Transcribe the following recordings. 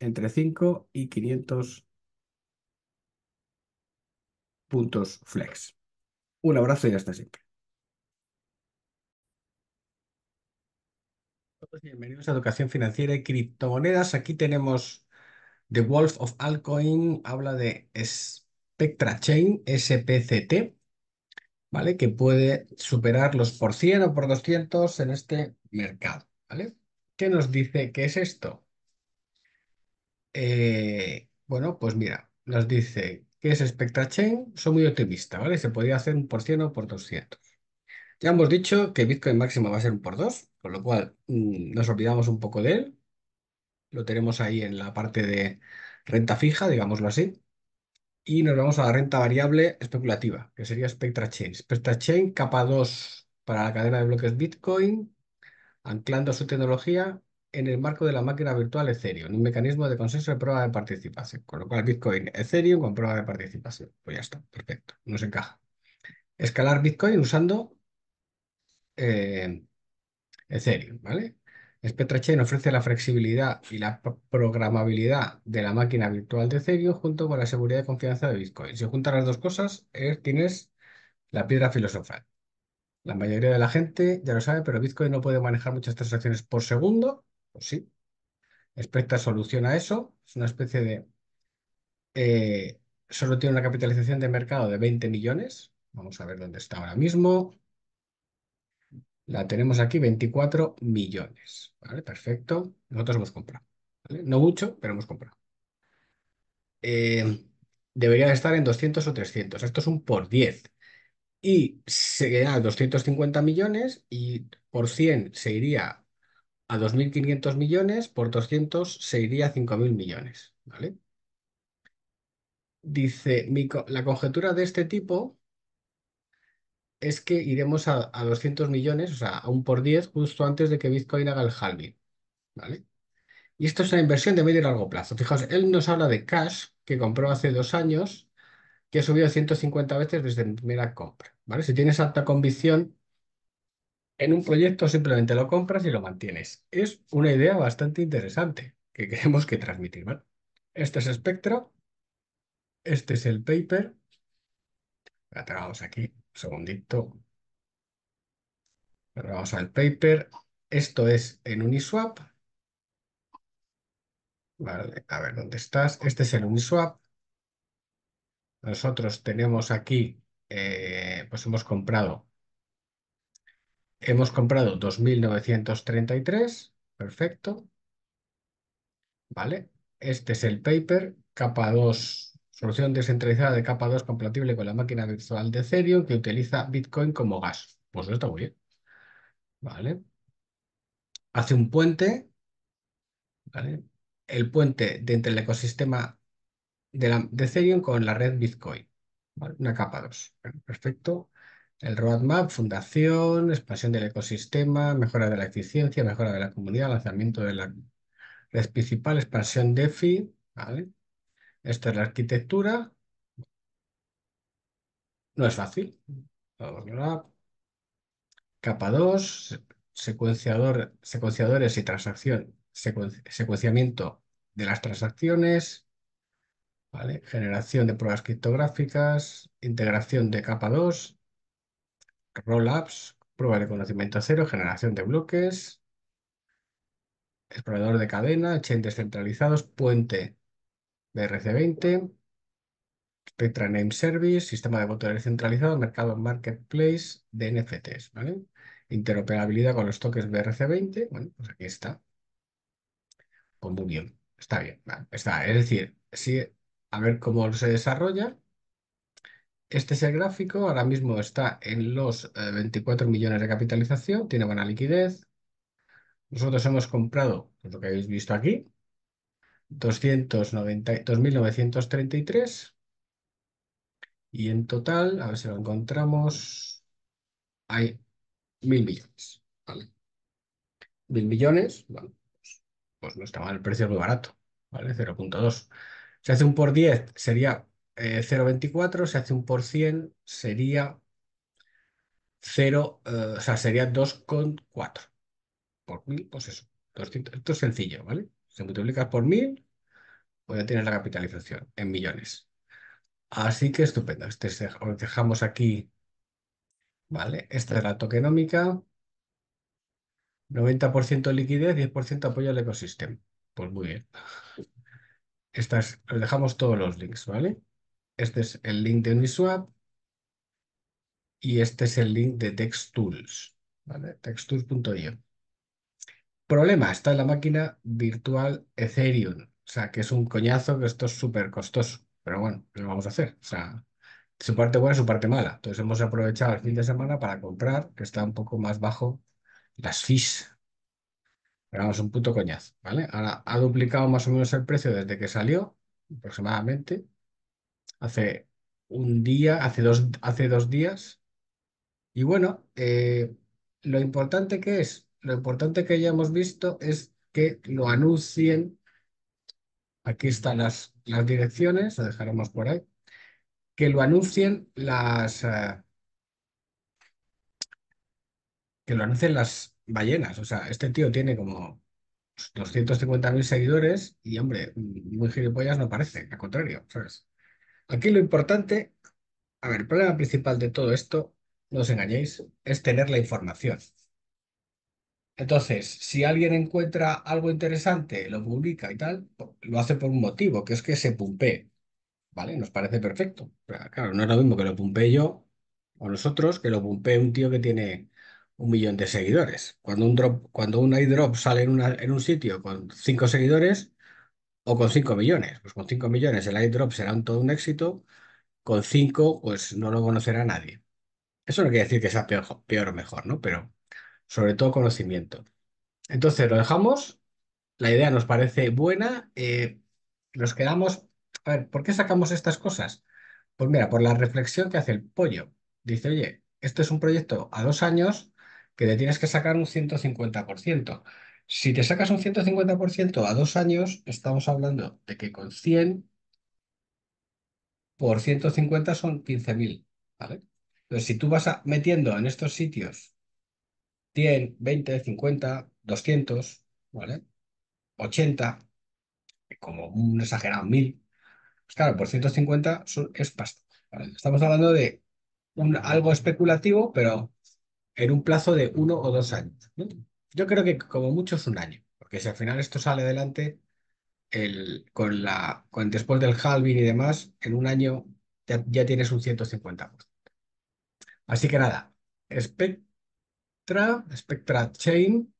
entre 5 y 500 puntos flex. Un abrazo y hasta siempre. Bienvenidos a Educación Financiera y Criptomonedas. Aquí tenemos The Wolf of Alcoin habla de Spectra Chain, SPCT, ¿vale? Que puede superar los por 100 o por 200 en este mercado, ¿vale? ¿Qué nos dice qué es esto? Eh, bueno, pues mira, nos dice que es Spectrachain, soy muy optimista, ¿vale? Se podría hacer un por 100 o por 200. Ya hemos dicho que Bitcoin máximo va a ser un por 2, con lo cual mm, nos olvidamos un poco de él. Lo tenemos ahí en la parte de renta fija, digámoslo así. Y nos vamos a la renta variable especulativa, que sería SpectraChain. Chain. capa 2 para la cadena de bloques Bitcoin, anclando su tecnología en el marco de la máquina virtual Ethereum, un mecanismo de consenso de prueba de participación. Con lo cual, Bitcoin Ethereum con prueba de participación. Pues ya está, perfecto, nos encaja. Escalar Bitcoin usando eh, Ethereum, ¿vale? Spectra ofrece la flexibilidad y la programabilidad de la máquina virtual de Ethereum junto con la seguridad y confianza de Bitcoin. Si juntas las dos cosas, eh, tienes la piedra filosofal. La mayoría de la gente ya lo sabe, pero Bitcoin no puede manejar muchas transacciones por segundo pues sí. Spectra soluciona eso. Es una especie de... Eh, solo tiene una capitalización de mercado de 20 millones. Vamos a ver dónde está ahora mismo. La tenemos aquí, 24 millones. ¿Vale? Perfecto. Nosotros hemos comprado. ¿vale? No mucho, pero hemos comprado. Eh, debería estar en 200 o 300. Esto es un por 10. Y se quedan 250 millones y por 100 se iría a 2.500 millones por 200 se iría a 5.000 millones. ¿vale? Dice, la conjetura de este tipo es que iremos a, 200 millones, o sea, a un por 10 justo antes de que Bitcoin haga el halving. ¿vale? Y esto es una inversión de medio y largo plazo. Fijaos, él nos habla de cash que compró hace dos años, que ha subido 150 veces desde mi primera compra. ¿vale? Si tienes alta convicción, en un proyecto simplemente lo compras y lo mantienes. Es una idea bastante interesante que queremos que transmitir. Este es espectro, este es el paper. La trabajamos aquí, segundito. vamos al paper. Esto es en Uniswap. Vale, a ver, ¿dónde estás? Este es el Uniswap. Nosotros tenemos aquí, eh, pues hemos comprado Hemos comprado 2.933, perfecto. ¿Vale? Este es el paper, capa 2, solución descentralizada de capa 2 compatible con la máquina virtual de Ethereum que utiliza Bitcoin como gas. Pues esto está muy bien. ¿Vale? Hace un puente, ¿vale? El puente de entre el ecosistema de, de Ethereum con la red Bitcoin. ¿vale? Una capa 2. Perfecto. El roadmap, fundación, expansión del ecosistema, mejora de la eficiencia, mejora de la comunidad, lanzamiento de la red principal, expansión DeFi, ¿vale? Esto es la arquitectura. No es fácil. Capa 2, secuenciador, secuenciadores y transacción, secuenciamiento de las transacciones, generación de pruebas criptográficas, integración de capa 2, Rollups, prueba de conocimiento cero, generación de bloques, explorador de cadena, chain descentralizados, puente BRC20, Spectra Name Service, sistema de votación descentralizado, mercado marketplace de NFTs, ¿vale? Interoperabilidad con los toques BRC20, bueno, pues aquí está. con está bien, está, es decir, sí, a ver cómo se desarrolla, este es el gráfico, ahora mismo está en los 24 eh, millones de capitalización, tiene buena liquidez. Nosotros hemos comprado, pues lo que habéis visto aquí, 2.933 y en total, a ver si lo encontramos, hay mil millones. ¿vale? Mil millones, pues, pues, no está mal, el precio es muy barato, ¿vale? 0.2. Si hace un por 10 sería 0,24 eh, se hace un por cien, sería 0, eh, o sea, sería 2,4 por mil, pues eso, 200, esto es sencillo, ¿vale? Se multiplica por mil, pues ya tienes la capitalización en millones. Así que estupendo, este os dejamos aquí, ¿vale? Esta es la tokenómica, 90% liquidez, 10% apoyo al ecosistema. Pues muy bien. Estas, os dejamos todos los links, ¿vale? Este es el link de Uniswap y este es el link de TextTools, ¿vale? textools.io. Problema, está en la máquina virtual Ethereum, o sea, que es un coñazo, que esto es súper costoso, pero bueno, lo vamos a hacer, o sea, su parte buena, su parte mala. Entonces hemos aprovechado el fin de semana para comprar, que está un poco más bajo las FIS. Pero vamos, un puto coñazo, ¿vale? Ahora ha duplicado más o menos el precio desde que salió, aproximadamente, hace un día, hace dos, hace días. Y bueno, eh, lo importante que es, lo importante que ya hemos visto es que lo anuncien. Aquí están las, las direcciones, lo dejaremos por ahí. Que lo anuncien las... Eh, que lo anuncien las ballenas. O sea, este tío tiene como 250.000 seguidores y, hombre, muy gilipollas no parece, al contrario, ¿sabes? Aquí lo importante, a ver, el problema principal de todo esto, no os engañéis, es tener la información. Entonces, si alguien encuentra algo interesante, lo publica y tal, lo hace por un motivo, que es que se pumpee. ¿Vale? Nos parece perfecto. Pero, claro, no es lo mismo que lo pumpee yo o nosotros que lo pumpee un tío que tiene un millón de seguidores. Cuando un, drop, cuando iDrop sale en un sitio con cinco seguidores, o con 5 millones. Pues con 5 millones el iDrop será un, todo un éxito, con 5 pues no lo conocerá nadie. Eso no quiere decir que sea peor, peor o mejor, ¿no? Pero sobre todo conocimiento. Entonces lo dejamos, la idea nos parece buena, eh, nos quedamos... A ver, ¿por qué sacamos estas cosas? Pues mira, por la reflexión que hace el pollo. Dice, oye, esto es un proyecto a dos años que te tienes que sacar un 150%. Si te sacas un 150% a dos años, estamos hablando de que con 100 por 150 son 15.000, ¿vale? Entonces, si tú vas metiendo en estos sitios 100, 20, 50, 200, ¿vale? 80, como un exagerado 1.000, pues claro, por 150 es pasta. ¿vale? Estamos hablando de algo especulativo, pero en un plazo de uno o dos años. Yo creo que como mucho es un año, porque si al final esto sale adelante, el, con la, con, después del halving y demás, en un año ya, ya tienes un 150%. Así que nada, Spectra, Spectra Chain,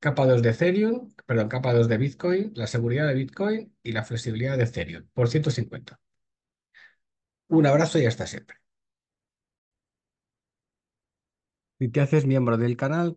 capa 2 de Ethereum, perdón, capa 2 de Bitcoin, la seguridad de Bitcoin y la flexibilidad de Ethereum por 150. Un abrazo y hasta siempre. Si te haces miembro del canal,